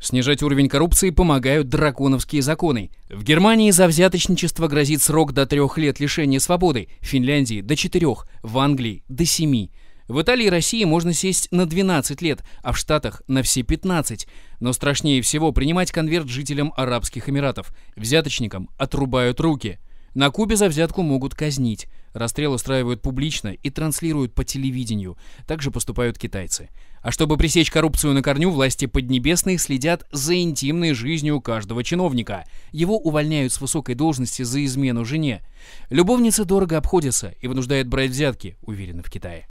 Снижать уровень коррупции помогают драконовские законы. В Германии за взяточничество грозит срок до трех лет лишения свободы, в Финляндии до четырех, в Англии до семи. В Италии и России можно сесть на 12 лет, а в Штатах на все 15. Но страшнее всего принимать конверт жителям Арабских Эмиратов. Взяточникам отрубают руки – на Кубе за взятку могут казнить. Расстрел устраивают публично и транслируют по телевидению. Так же поступают китайцы. А чтобы пресечь коррупцию на корню, власти Поднебесных следят за интимной жизнью каждого чиновника. Его увольняют с высокой должности за измену жене. Любовница дорого обходится и вынуждает брать взятки, уверены в Китае.